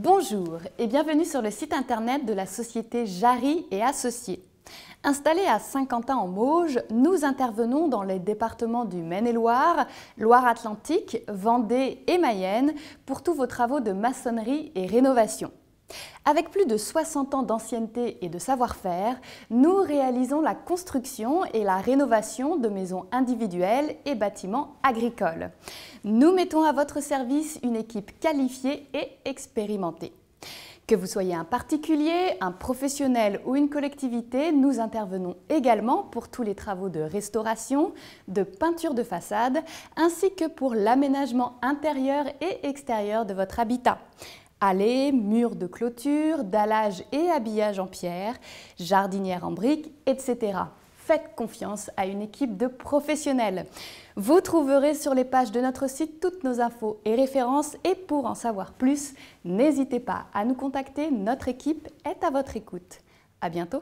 Bonjour et bienvenue sur le site internet de la société Jarry et Associés. Installés à Saint-Quentin-en-Mauges, nous intervenons dans les départements du Maine-et-Loire, Loire-Atlantique, Vendée et Mayenne pour tous vos travaux de maçonnerie et rénovation. Avec plus de 60 ans d'ancienneté et de savoir-faire, nous réalisons la construction et la rénovation de maisons individuelles et bâtiments agricoles. Nous mettons à votre service une équipe qualifiée et expérimentée. Que vous soyez un particulier, un professionnel ou une collectivité, nous intervenons également pour tous les travaux de restauration, de peinture de façade, ainsi que pour l'aménagement intérieur et extérieur de votre habitat. Allées, murs de clôture, dallage et habillage en pierre, jardinière en briques, etc. Faites confiance à une équipe de professionnels. Vous trouverez sur les pages de notre site toutes nos infos et références et pour en savoir plus, n'hésitez pas à nous contacter, notre équipe est à votre écoute. À bientôt